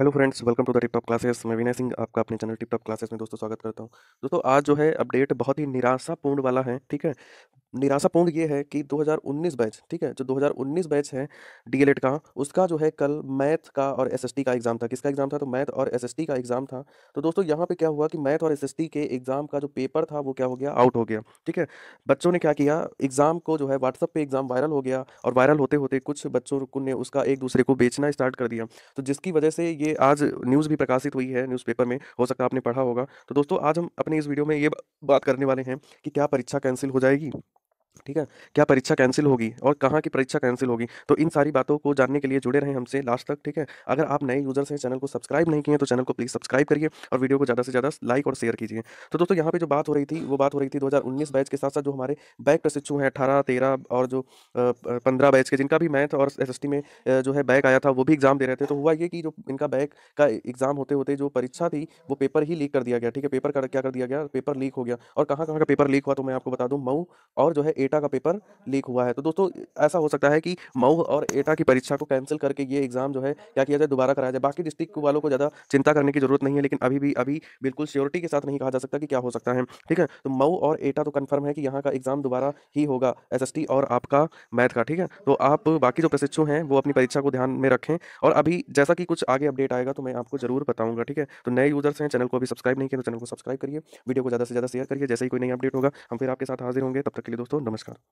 hello friends welcome to the tip top classes मैं विनय सिंह आपका अपने चैनल टिप टॉप क्लासेस में दोस्तों स्वागत करता हूं दोस्तों आज जो है अपडेट बहुत ही निराशापूर्ण वाला है ठीक है निराशापूर्ण ये है कि 2019 बैच ठीक है जो 2019 बैच है डीएलएड का उसका जो है कल मैथ का और एसएसटी का एग्ज़ाम था किसका एग्ज़ाम था तो मैथ और एसएसटी का एग्ज़ाम था तो दोस्तों यहाँ पे क्या हुआ कि मैथ और एसएसटी के एग्ज़ाम का जो पेपर था वो क्या हो गया आउट हो गया ठीक है बच्चों ने क्या किया एग्ज़ाम को जो है व्हाट्सअप पर एग्ज़ाम वायरल हो गया और वायरल होते होते कुछ बच्चों ने उसका एक दूसरे को बेचना स्टार्ट कर दिया तो जिसकी वजह से ये आज न्यूज़ भी प्रकाशित हुई है न्यूज़पेपर में हो सकता आपने पढ़ा होगा तो दोस्तों आज हम अपने इस वीडियो में ये बात करने वाले हैं कि क्या परीक्षा कैंसिल हो जाएगी ठीक है क्या परीक्षा कैंसिल होगी और कहाँ की परीक्षा कैंसिल होगी तो इन सारी बातों को जानने के लिए जुड़े रहें हमसे लास्ट तक ठीक है अगर आप नए यूजर्स हैं चैनल को सब्सक्राइब नहीं किए तो चैनल को प्लीज़ सब्सक्राइब करिए और वीडियो को ज़्यादा से ज़्यादा लाइक और शेयर कीजिए तो दोस्तों यहाँ पर जो बात हो रही थी वो बात हो रही थी दो बैच के साथ साथ जो हमारे बैक प्रशिक्षु हैं अठारह तेरह और जो पंद्रह बैच के जिनका भी मैथ और एस में जो है बैक आया था वो भी एग्ज़ाम दे रहे थे तो हुआ ये कि जो इनका बैक का एग्ज़ाम होते होते जो परीक्षा थी वो पेपर ही लीक कर दिया गया ठीक है पेपर का क्या कर दिया गया पेपर लीक हो गया और कहाँ कहाँ का पेपर लीक हुआ तो मैं आपको बता दूँ मऊ और जो है एटा का पेपर लीक हुआ है तो दोस्तों ऐसा हो सकता है कि मऊ और एटा की परीक्षा को कैंसिल करके ये एग्ज़ाम जो है क्या किया जाए दोबारा कराया जाए बाकी डिस्ट्रिक्ट वालों को ज़्यादा चिंता करने की जरूरत नहीं है लेकिन अभी भी अभी बिल्कुल श्योरिटी के साथ नहीं कहा जा सकता कि क्या हो सकता है ठीक है तो मऊ और एटा तो कन्फर्म है कि यहाँ का एग्ज़ाम दोबारा ही होगा एस और आपका मैथ का ठीक है तो आप बाकी जो प्रशिक्षु हैं वो अपनी परीक्षा को ध्यान में रखें और अभी जैसा कि कुछ आगे अपडेट आएगा तो मैं आपको जरूर बताऊँगा ठीक है तो नए यूजर्स हैं चैनल को अभी सब्सक्राइब नहीं किया तो चैनल को सब्सक्राइब करिए वीडियो को ज़्यादा से ज़्यादा शेयर करिए जैसे ही कोई नई अपडेट होगा हम फिर आपके साथ हाजिर होंगे तब तक के लिए दोस्तों नमस्कार